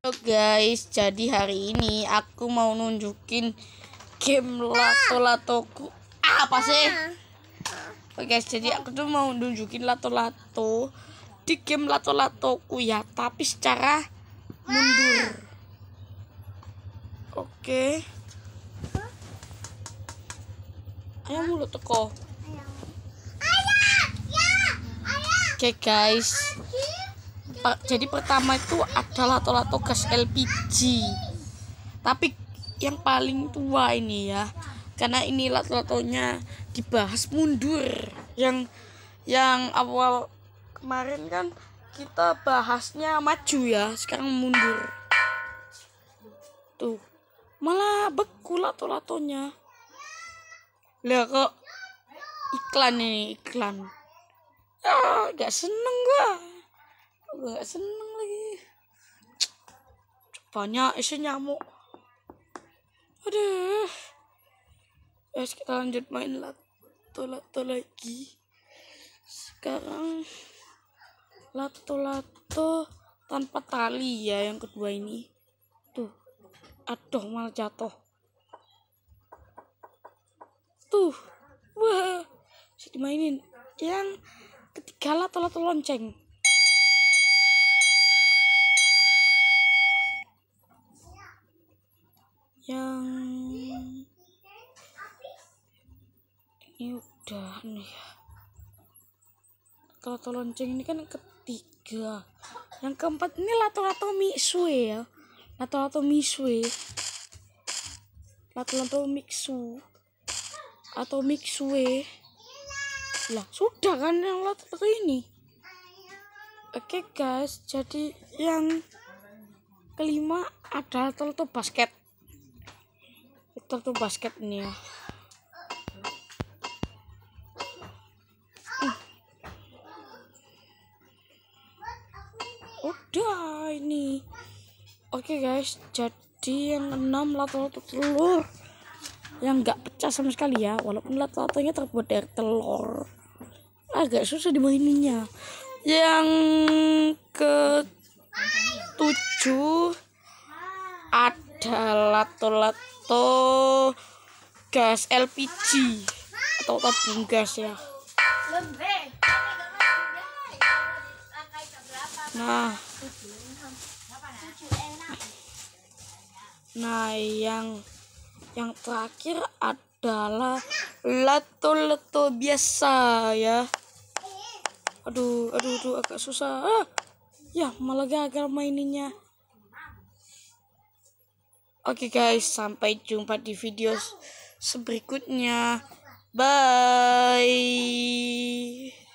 Halo guys, jadi hari ini aku mau nunjukin game lato latoku. Ah, apa sih? Oke guys, jadi aku tuh mau nunjukin lato lato di game lato latoku ya, tapi secara mundur. Oke. Okay. Ayo mulut teko. Ya, ya. Oke guys jadi pertama itu adalah lato-lato gas LPG tapi yang paling tua ini ya karena ini lato-latonya dibahas mundur yang yang awal kemarin kan kita bahasnya maju ya sekarang mundur tuh malah beku lato-latonya lihat kok iklan ini iklan ah gak seneng gak gak seneng lagi banyak isi nyamuk aduh Yes, eh, kita lanjut main lato lato lagi sekarang lato lato tanpa tali ya yang kedua ini tuh aduh malah jatuh tuh wah bisa dimainin yang ketiga lato lato lonceng yang ini udah nih ya lato-lato lonceng ini kan ketiga yang keempat ini lato-lato misue ya lato-lato misue lato-lato mixu atau mixue lah sudah kan yang lato-lato ini oke okay, guys jadi yang kelima adalah lato-lato basket Ntar tuh basket ini ya. Hmm. Udah ini. Oke okay, guys, jadi yang enam lato-lato telur yang nggak pecah sama sekali ya, walaupun lato-latonya terbuat dari telur. Agak susah dimaininnya. Yang ke tujuh ada lato-lato atau gas LPG atau tabung gas ya nah nah yang yang terakhir adalah lato-lato biasa ya aduh aduh aduh agak susah ah, ya malah gagal maininnya Oke okay guys, sampai jumpa di video berikutnya. Bye.